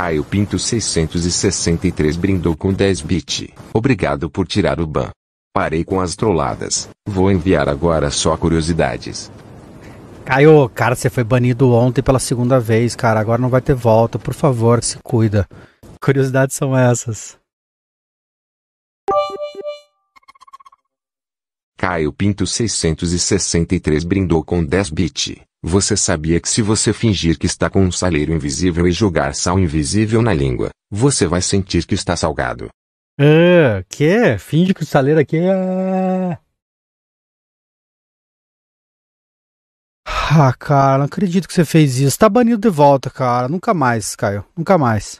Caio Pinto 663 brindou com 10 bit. Obrigado por tirar o ban. Parei com as trolladas. Vou enviar agora só curiosidades. Caio, cara, você foi banido ontem pela segunda vez, cara. Agora não vai ter volta. Por favor, se cuida. Curiosidades são essas. Caio Pinto 663 brindou com 10 bit. Você sabia que se você fingir que está com um saleiro invisível e jogar sal invisível na língua, você vai sentir que está salgado. Ah, que é? Finge que o saleiro aqui é... Ah, cara, não acredito que você fez isso. Tá banido de volta, cara. Nunca mais, Caio. Nunca mais.